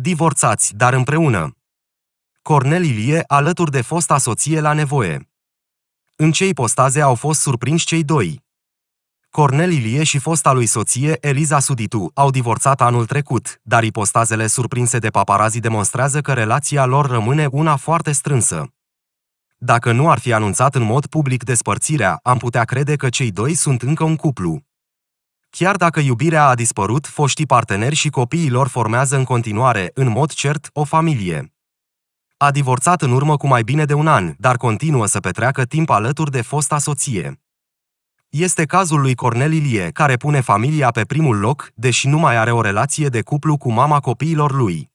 Divorțați, dar împreună. Cornel Ilie alături de fosta soție la nevoie. În cei postaze au fost surprinși cei doi. Cornel Ilie și fosta lui soție, Eliza Suditu, au divorțat anul trecut, dar ipostazele surprinse de paparazii demonstrează că relația lor rămâne una foarte strânsă. Dacă nu ar fi anunțat în mod public despărțirea, am putea crede că cei doi sunt încă un cuplu. Chiar dacă iubirea a dispărut, foștii parteneri și copiii lor formează în continuare, în mod cert, o familie. A divorțat în urmă cu mai bine de un an, dar continuă să petreacă timp alături de fosta soție. Este cazul lui Cornel Ilie, care pune familia pe primul loc, deși nu mai are o relație de cuplu cu mama copiilor lui.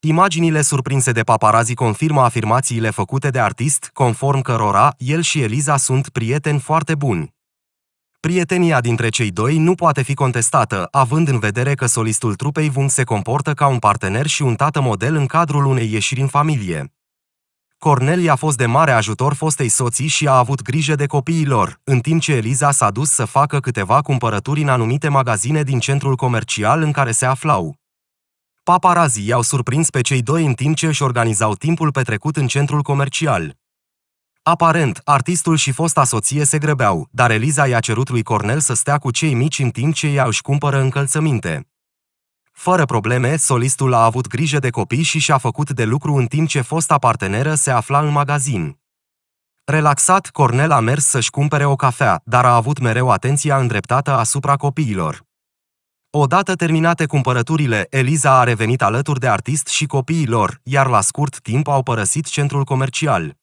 Imaginile surprinse de paparazzi confirmă afirmațiile făcute de artist, conform cărora el și Eliza sunt prieteni foarte buni. Prietenia dintre cei doi nu poate fi contestată, având în vedere că solistul trupei Vung se comportă ca un partener și un tată model în cadrul unei ieșiri în familie. Cornelia a fost de mare ajutor fostei soții și a avut grijă de copiii lor, în timp ce Eliza s-a dus să facă câteva cumpărături în anumite magazine din centrul comercial în care se aflau. Paparazii i-au surprins pe cei doi în timp ce își organizau timpul petrecut în centrul comercial. Aparent, artistul și fosta soție se grăbeau, dar Eliza i-a cerut lui Cornel să stea cu cei mici în timp ce ea își cumpără încălțăminte. Fără probleme, solistul a avut grijă de copii și și-a făcut de lucru în timp ce fosta parteneră se afla în magazin. Relaxat, Cornel a mers să-și cumpere o cafea, dar a avut mereu atenția îndreptată asupra copiilor. Odată terminate cumpărăturile, Eliza a revenit alături de artist și copiilor, iar la scurt timp au părăsit centrul comercial.